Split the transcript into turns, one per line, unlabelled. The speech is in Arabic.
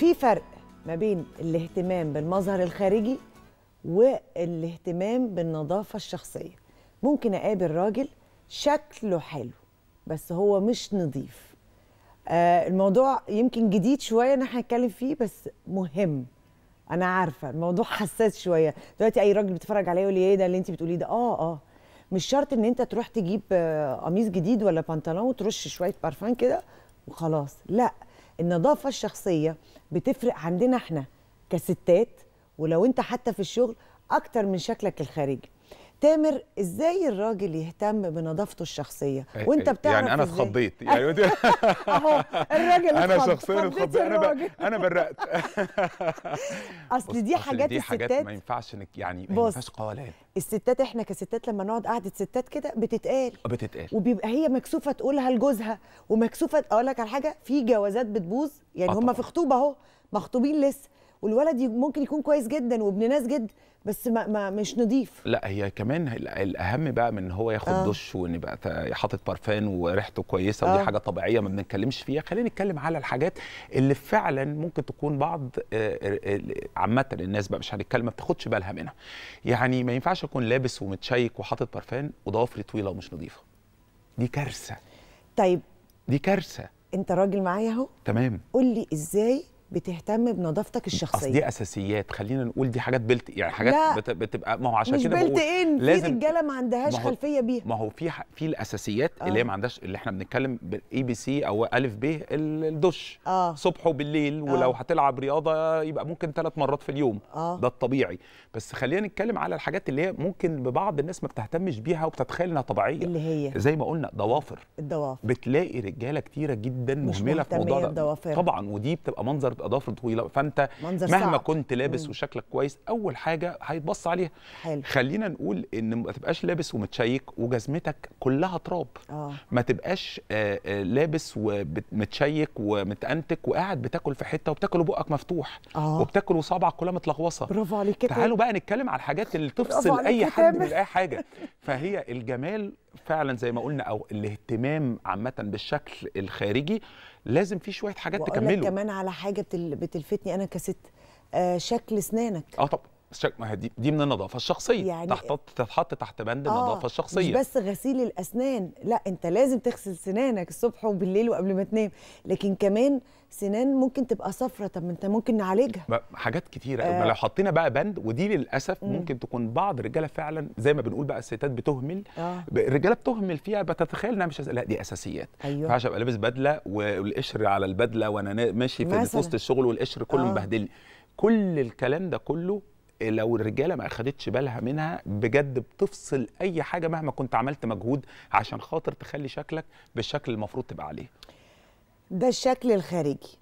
في فرق ما بين الاهتمام بالمظهر الخارجي والاهتمام بالنظافه الشخصيه ممكن اقابل راجل شكله حلو بس هو مش نظيف آه الموضوع يمكن جديد شويه ان احنا هنتكلم فيه بس مهم انا عارفه الموضوع حساس شويه دلوقتي اي راجل بيتفرج عليا يقول لي ايه ده اللي انت بتقوليه ده اه اه مش شرط ان انت تروح تجيب آه، قميص جديد ولا بنطلون وترش شويه بارفان كده وخلاص لا النظافه الشخصيه بتفرق عندنا احنا كستات ولو انت حتى في الشغل اكتر من شكلك الخارجي تامر ازاي الراجل يهتم بنظافته الشخصيه
إيه، وانت إيه، يعني بتعرف يعني انا اتخضيت يعني اهو الراجل انا شخصيا اتخضيت انا انا برقت اصل دي حاجات دي الستات حاجات ما ينفعش انك يعني ما ينفعش قوالات
الستات احنا كستات لما نقعد قعده ستات كده بتتقال آه، بتتقال وبيبقى هي مكسوفه تقولها لجوزها ومكسوفه اقول لك على حاجه في جوازات بتبوظ يعني آه، هم في خطوبه اهو مخطوبين لسه والولد ممكن يكون كويس جدا وابن ناس جدا بس ما, ما مش نضيف
لا هي كمان الاهم بقى من ان هو ياخد آه. دش وان يبقى حاطط بارفان وريحته كويسه آه. ودي حاجه طبيعيه ما بنتكلمش فيها خلينا نتكلم على الحاجات اللي فعلا ممكن تكون بعض آه، آه، عامه الناس بقى مش هنتكلم ما بتاخدش بالها منها يعني ما ينفعش اكون لابس ومتشيك وحاطط بارفان وضوافري طويله ومش نظيفه دي كارثه طيب دي كارثه
انت راجل معايا اهو تمام قول لي ازاي بتهتم بنظافتك الشخصيه اصل دي
اساسيات خلينا نقول دي حاجات بلت يعني حاجات لا بت... بتبقى ما هو عشان مش كده بلت ان لازم... في رجاله
ما عندهاش ما هو... خلفيه
بيها ما هو في ح... في الاساسيات آه. اللي هي آه. ما عندهاش اللي احنا بنتكلم اي بي سي او الف ب الدش آه. صبح وبالليل آه. ولو آه. هتلعب رياضه يبقى ممكن ثلاث مرات في اليوم آه. ده الطبيعي بس خلينا نتكلم على الحاجات اللي هي ممكن ببعض الناس ما بتهتمش بيها وبتتخيل انها طبيعيه اللي هي زي ما قلنا ضوافر الضوافر بتلاقي رجاله كتيره جدا مهمله في موضوع ده طبعا ودي بتبقى منظر اظافر طويله فانت مهما صعب. كنت لابس مم. وشكلك كويس اول حاجه هيتبص عليها حلو. خلينا نقول ان ما تبقاش لابس ومتشيك وجزمتك كلها تراب آه. ما تبقاش آه، آه، لابس ومتشيك ومتانتك وقاعد بتاكل في حته وبتاكل وبقك مفتوح آه. وبتاكل وصابعك كلها متلخبطه برافو عليك تعالوا بقى نتكلم على الحاجات اللي تفصل اي حد من اي حاجه فهي الجمال فعلا زي ما قلنا او الاهتمام عامه بالشكل الخارجي لازم في شويه حاجات تكمله
كمان على حاجه بتلفتني انا كست آه شكل اسنانك
اه طبعا ما هي دي, دي من النظافه الشخصيه يعني تحت تتحط تحت بند آه النظافه الشخصيه مش بس
غسيل الاسنان لا انت لازم تغسل سنانك الصبح وبالليل وقبل ما تنام لكن كمان سنان ممكن تبقى صفرة طب ما انت ممكن نعالجها
حاجات كتيره آه. لو حطينا بقى بند ودي للاسف ممكن تكون بعض الرجاله فعلا زي ما بنقول بقى الستات بتهمل آه. الرجاله بتهمل فيها بتتخيل انها مش أس... لا دي اساسيات أيوه. فعشان ابقى لابس بدله والقشر على البدله وانا ماشي في وسط الشغل والقشر كله آه. مبهدلني كل الكلام ده كله لو الرجاله ما اخدتش بالها منها بجد بتفصل اي حاجه مهما كنت عملت مجهود عشان خاطر تخلي شكلك بالشكل المفروض تبقى عليه ده الشكل الخارجي